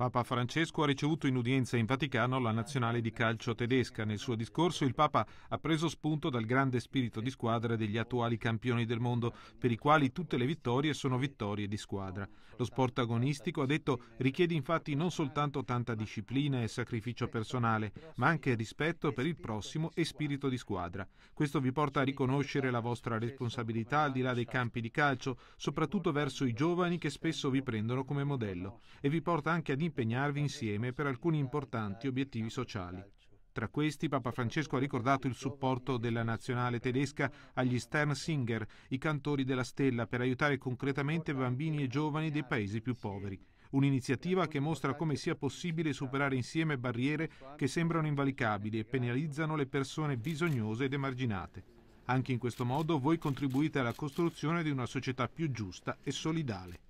Papa Francesco ha ricevuto in udienza in Vaticano la nazionale di calcio tedesca. Nel suo discorso il Papa ha preso spunto dal grande spirito di squadra degli attuali campioni del mondo, per i quali tutte le vittorie sono vittorie di squadra. Lo sport agonistico, ha detto, richiede infatti non soltanto tanta disciplina e sacrificio personale, ma anche rispetto per il prossimo e spirito di squadra. Questo vi porta a riconoscere la vostra responsabilità al di là dei campi di calcio, soprattutto verso i giovani che spesso vi prendono come modello, e vi porta anche ad imparare impegnarvi insieme per alcuni importanti obiettivi sociali. Tra questi Papa Francesco ha ricordato il supporto della nazionale tedesca agli Stern Singer, i cantori della stella, per aiutare concretamente bambini e giovani dei paesi più poveri. Un'iniziativa che mostra come sia possibile superare insieme barriere che sembrano invalicabili e penalizzano le persone bisognose ed emarginate. Anche in questo modo voi contribuite alla costruzione di una società più giusta e solidale.